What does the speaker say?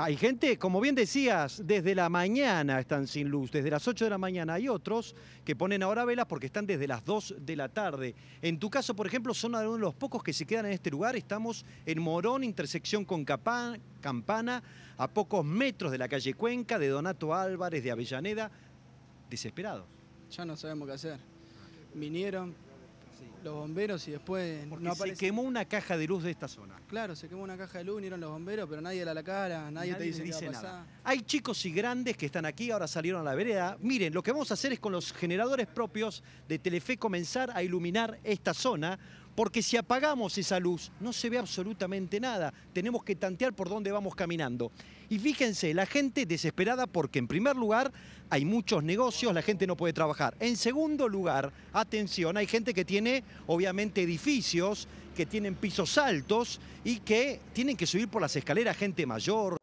hay gente, como bien decías, desde la mañana están sin luz, desde las 8 de la mañana. Hay otros que ponen ahora velas porque están desde las 2 de la tarde. En tu caso, por ejemplo, son algunos de los pocos que se quedan en este lugar. Estamos en Morón, intersección con Capán, Campana, a pocos metros de la calle Cuenca, de Donato Álvarez, de Avellaneda. Desesperados. Ya no sabemos qué hacer. Vinieron, los bomberos y después Se quemó una caja de luz de esta zona. Claro, se quemó una caja de luz, vinieron los bomberos, pero nadie le da la cara, nadie, te dice, Nada. Hay chicos y grandes que están aquí, ahora salieron a la vereda. Miren, lo que vamos a hacer es con los generadores propios de Telefe comenzar a iluminar esta zona porque si apagamos esa luz no se ve absolutamente nada. Tenemos que tantear por dónde vamos caminando. Y fíjense, la gente desesperada porque en primer lugar hay muchos negocios, la gente no puede trabajar. En segundo lugar, atención, hay gente que tiene obviamente edificios que tienen pisos altos y que tienen que subir por las escaleras gente mayor.